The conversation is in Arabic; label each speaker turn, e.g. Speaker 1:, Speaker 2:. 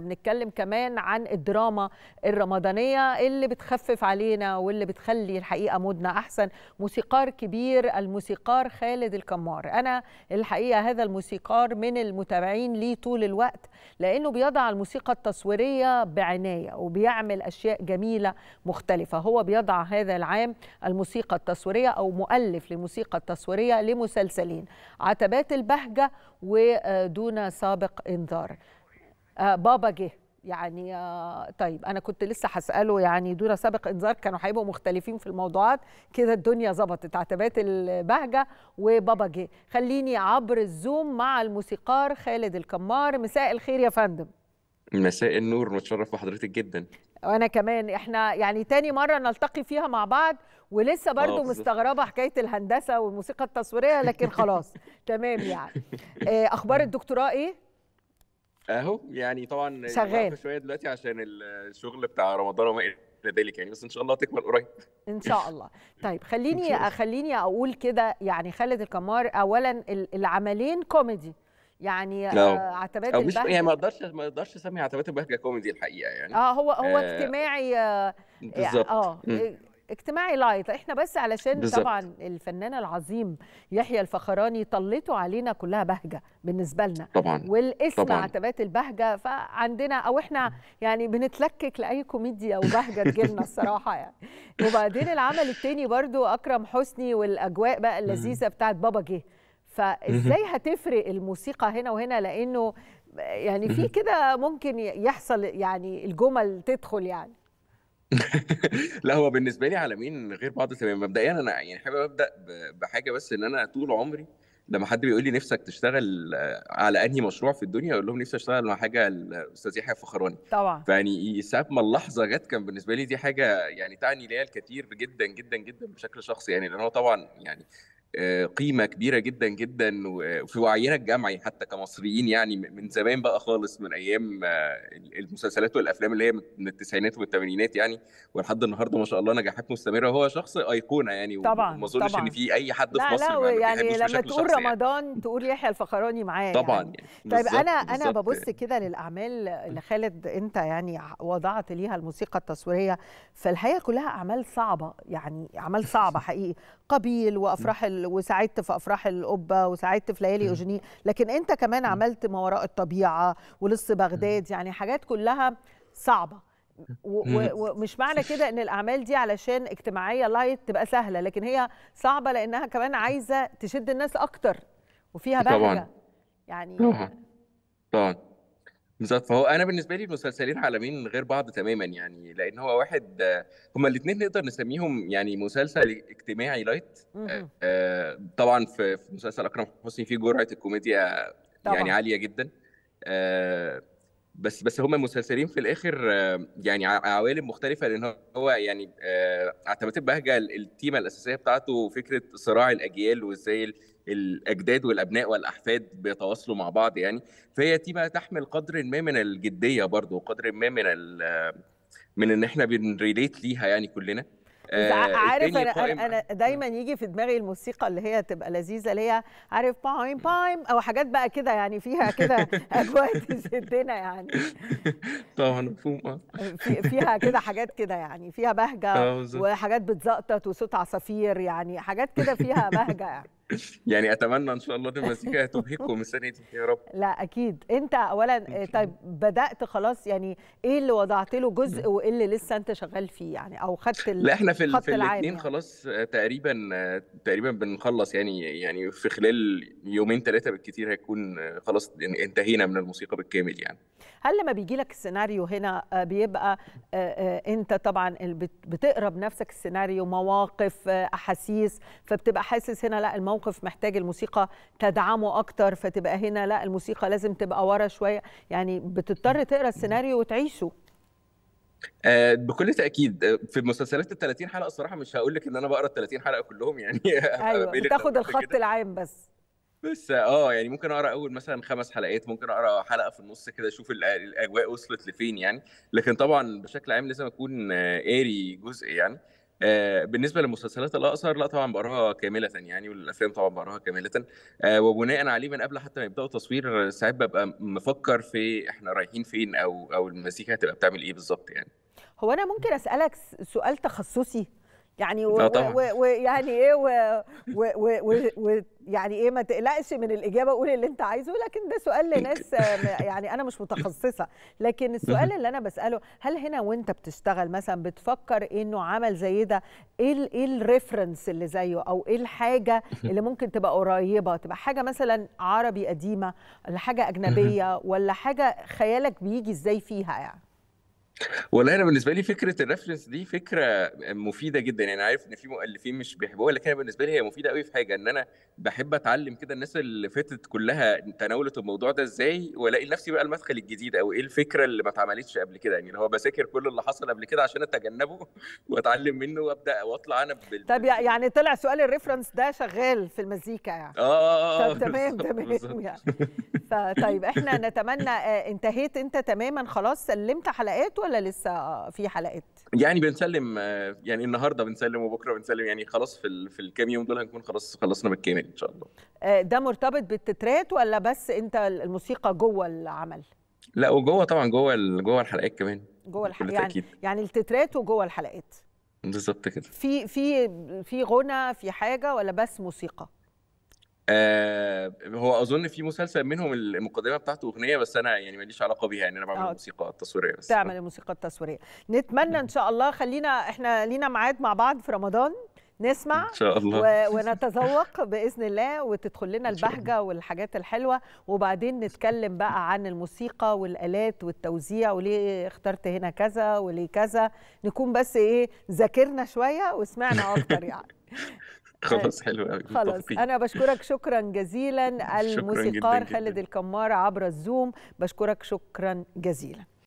Speaker 1: بنتكلم كمان عن الدراما الرمضانية اللي بتخفف علينا واللي بتخلي الحقيقة مودنا أحسن موسيقار كبير الموسيقار خالد الكمار أنا الحقيقة هذا الموسيقار من المتابعين ليه طول الوقت لأنه بيضع الموسيقى التصويرية بعناية وبيعمل أشياء جميلة مختلفة هو بيضع هذا العام الموسيقى التصويرية أو مؤلف للموسيقى التصويرية لمسلسلين عتبات البهجة ودون سابق إنذار آه بابا جه يعني آه طيب انا كنت لسه هساله يعني دون سابق انذار كانوا هيبقوا مختلفين في الموضوعات كده الدنيا ظبطت عتبات البهجه وبابا جه خليني عبر الزوم مع الموسيقار خالد الكمار مساء الخير يا فندم
Speaker 2: مساء النور متشرف بحضرتك جدا
Speaker 1: وانا كمان احنا يعني تاني مره نلتقي فيها مع بعض ولسه آه، برضو مستغربه حكايه الهندسه والموسيقى التصويريه لكن خلاص تمام يعني آه، اخبار آه. الدكتوراه ايه
Speaker 2: اهو يعني طبعا شغال شويه دلوقتي عشان الشغل بتاع رمضان وما الى ذلك يعني بس ان شاء الله تكمل قريب
Speaker 1: ان شاء الله طيب خليني خليني اقول كده يعني خالد القمار اولا العملين كوميدي يعني آه، نعم. عتبات البهجه يعني ما
Speaker 2: اقدرش ما اقدرش اسمي عتبات البهجه كوميدي الحقيقه يعني اه هو هو آه اجتماعي
Speaker 1: آه بالظبط آه اجتماعي لايت احنا بس علشان بالزبط. طبعا الفنان العظيم يحيى الفخراني طلته علينا كلها بهجه بالنسبه لنا طبعا والاسم طبعا. عتبات البهجه فعندنا او احنا يعني بنتلكك لاي كوميديا وبهجه تجيلنا الصراحه يعني وبعدين العمل الثاني برضو اكرم حسني والاجواء بقى اللذيذه بتاعت بابا جه فازاي هتفرق الموسيقى هنا وهنا لانه يعني في كده ممكن يحصل يعني الجمل تدخل يعني
Speaker 2: لا هو بالنسبه لي عالمين غير بعض تماما مبدئيا انا يعني حابب ابدا بحاجه بس ان انا طول عمري لما حد بيقول لي نفسك تشتغل آه، على انهي مشروع في الدنيا اقول لهم نفسي اشتغل على حاجه الاستاذ يحيى فخراني طبعا فيعني ساعه ما اللحظه جت كان بالنسبه لي دي حاجه يعني تعني ليا الكثير جدا جدا جدا بشكل شخصي يعني لان هو طبعا يعني آه، قيمه كبيره جدا جدا وفي وعينا الجمعي حتى كمصريين يعني من زمان بقى خالص من ايام آه، المسلسلات والافلام اللي هي من التسعينات والثمانينات يعني ولحد النهارده ما شاء الله نجاحات مستمره هو شخص ايقونه يعني طبعا وما اظنش ان في اي حد لا في مصر لا ما يعني لما تقول
Speaker 1: رمضان يعني. تقول يحيى الفخراني معاه طبعا يعني. يعني. طيب انا انا ببص كده للاعمال اللي خالد انت يعني وضعت ليها الموسيقى التصويريه فالحقيقه كلها اعمال صعبه يعني اعمال صعبه حقيقي قبيل وافراح ال... وساعدت في افراح القبه وساعدت في ليالي اوجني لكن انت كمان عملت ما وراء الطبيعه ولص بغداد يعني حاجات كلها صعبه ومش معنى كده ان الاعمال دي علشان اجتماعيه لايت تبقى سهله لكن هي صعبه لانها كمان عايزه تشد الناس اكتر وفيها بهجه يعني طبعا
Speaker 2: طبعا بالظبط فهو انا بالنسبه لي المسلسلين عالمين غير بعض تماما يعني لان هو واحد هما الاثنين نقدر نسميهم يعني مسلسل اجتماعي لايت آه، طبعا في مسلسل اكرم حسني فيه جرعه الكوميديا يعني طبعا. يعني عاليه جدا آه، بس بس هما مسلسلين في الاخر آه، يعني عوالم مختلفه لان هو يعني اعتمدت بهجه التيمه الاساسيه بتاعته فكره صراع الاجيال وازاي الاجداد والابناء والاحفاد بيتواصلوا مع بعض يعني فهي بقى تحمل قدر ما من الجديه برضه وقدر ما من من ان احنا بنريليت ليها يعني كلنا آه، عارف انا انا
Speaker 1: دايما يجي في دماغي الموسيقى اللي هي تبقى لذيذه اللي هي عارف بايم بايم او حاجات بقى كده يعني فيها كده اجواء تشدنا يعني
Speaker 2: طبعا مفهوم آه.
Speaker 1: فيها كده حاجات كده يعني فيها بهجه آه، وحاجات بتزقطط وصوت عصافير يعني حاجات كده فيها بهجه يعني
Speaker 2: يعني اتمنى ان شاء الله المزيكا تبهجكم السنه دي يا رب
Speaker 1: لا اكيد انت اولا طيب بدات خلاص يعني ايه اللي وضعت له جزء وايه اللي لسه انت شغال فيه يعني او خدت لا احنا في, في الاثنين يعني.
Speaker 2: خلاص تقريبا تقريبا بنخلص يعني يعني في خلال يومين ثلاثه بالكثير هيكون خلاص انتهينا من الموسيقى بالكامل يعني
Speaker 1: هل لما بيجي لك السيناريو هنا آه، بيبقى آه، آه، انت طبعا بتقرا بنفسك السيناريو مواقف احاسيس فبتبقى حاسس هنا لا الموقف موقف محتاج الموسيقى تدعمه اكتر فتبقى هنا لا الموسيقى لازم تبقى ورا شويه يعني بتضطر تقرا السيناريو وتعيشه
Speaker 2: آه، بكل تاكيد آه، في مسلسلات ال 30 حلقه الصراحه مش هقول لك ان انا بقرا ال 30 حلقه كلهم يعني ايوه بتاخد
Speaker 1: الخط كده. العام بس
Speaker 2: بس اه يعني ممكن اقرا اول مثلا خمس حلقات ممكن اقرا حلقه في النص كده اشوف الاجواء وصلت لفين يعني لكن طبعا بشكل عام لازم اكون آه، قاري جزء يعني آه، بالنسبه للمسلسلات الاقصر لا طبعا بقراها كامله يعني والافلام طبعا بقراها كامله آه، وبناء عليه من قبل حتى ما يبداوا تصوير ساعات ببقى مفكر في احنا رايحين فين او او المزيكا هتبقى بتعمل ايه بالظبط يعني
Speaker 1: هو انا ممكن اسالك سؤال تخصصي يعني ويعني ايه ويعني ايه ما تقلقش من الاجابه قول اللي انت عايزه لكن ده سؤال لناس يعني انا مش متخصصه لكن السؤال اللي انا بساله هل هنا وانت بتشتغل مثلا بتفكر انه عمل زي ده ايه ايه الريفرنس اللي زيه او ايه الحاجه اللي ممكن تبقى قريبه تبقى حاجه مثلا عربي قديمه ولا حاجه اجنبيه ولا حاجه خيالك بيجي ازاي فيها يعني
Speaker 2: والله انا بالنسبه لي فكره الريفرنس دي فكره مفيده جدا يعني عارف ان في مؤلفين مش بيحبوها لكن انا بالنسبه لي هي مفيده قوي في حاجه ان انا بحب اتعلم كده الناس اللي فاتت كلها تناولت الموضوع ده ازاي والاقي لنفسي بقى المدخل الجديد او ايه الفكره اللي ما اتعملتش قبل كده يعني اللي هو بذاكر كل اللي حصل قبل كده عشان اتجنبه واتعلم منه وابدا واطلع انا بال... طب
Speaker 1: يعني طلع سؤال الريفرنس ده شغال في المزيكا يعني
Speaker 2: اه اه, آه،, آه. تمام تمام يعني
Speaker 1: فطيب احنا نتمنى آه، انتهيت انت تماما خلاص سلمت حلقاته ولا لسه في حلقات؟
Speaker 2: يعني بنسلم يعني النهارده بنسلم وبكره بنسلم يعني خلاص في في الكام يوم دول هنكون خلاص خلصنا بالكامل ان شاء الله.
Speaker 1: آه، ده مرتبط بالتترات ولا بس انت الموسيقى جوه العمل؟
Speaker 2: لا وجوه طبعا جوه جوه الحلقات كمان
Speaker 1: جوه الحلقات يعني يعني التترات وجوه الحلقات بالظبط كده في في في غنى في حاجه ولا بس موسيقى؟
Speaker 2: آه هو اظن في مسلسل منهم المقدمه بتاعته اغنيه بس انا يعني ماليش علاقه بيها يعني انا بعمل الموسيقى آه. التصويريه بس
Speaker 1: تعمل الموسيقى التصويريه نتمنى ان شاء الله خلينا احنا لينا ميعاد مع بعض في رمضان نسمع إن شاء الله. و... ونتذوق باذن الله وتدخل لنا البهجه والحاجات الحلوه وبعدين نتكلم بقى عن الموسيقى والالات والتوزيع وليه اخترت هنا كذا وليه كذا نكون بس ايه ذاكرنا شويه وسمعنا اكتر يعني خلاص حلو قوي خلاص انا بشكرك شكرا جزيلا الموسيقار شكراً جداً خالد جداً. الكمار عبر الزوم بشكرك شكرا جزيلا